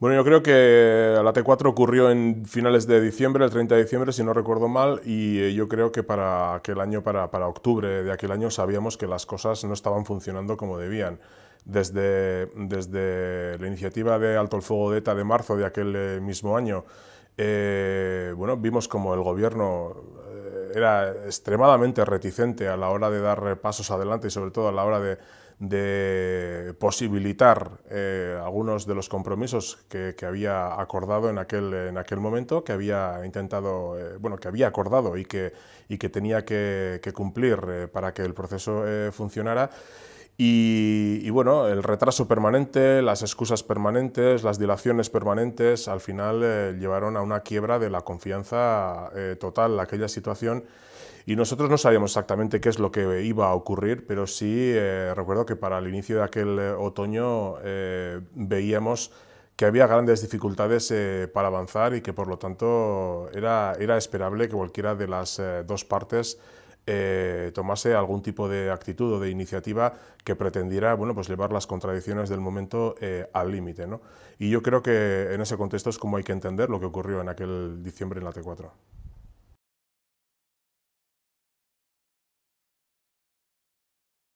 Bueno, yo creo que la T4 ocurrió en finales de diciembre, el 30 de diciembre, si no recuerdo mal, y eh, yo creo que para aquel año, para, para octubre de aquel año, sabíamos que las cosas no estaban funcionando como debían. Desde, desde la iniciativa de Alto el Fuego de ETA de marzo de aquel eh, mismo año, eh, bueno, vimos como el gobierno era extremadamente reticente a la hora de dar pasos adelante y sobre todo a la hora de, posibilitar eh, algunos de los compromisos que, había acordado en aquel, en aquel momento, que había intentado, eh, bueno, que había acordado y que, y que tenía que, cumplir eh, para que el proceso funcionara. Y, bueno, el retraso permanente, las excusas permanentes, las dilaciones permanentes, al final eh, llevaron a una quiebra de la confianza eh, total aquella situación. Y nosotros no sabíamos exactamente qué es lo que iba a ocurrir, pero sí eh, recuerdo que para el inicio de aquel otoño veíamos que había grandes dificultades para avanzar y que por lo tanto era, era esperable que cualquiera de las dos partes eh, tomase algún tipo de actitud o de iniciativa que pretendiera pues llevar las contradicciones del momento eh, al límite. Y yo creo que en ese contexto es como hay que entender lo que ocurrió en aquel diciembre en la T4.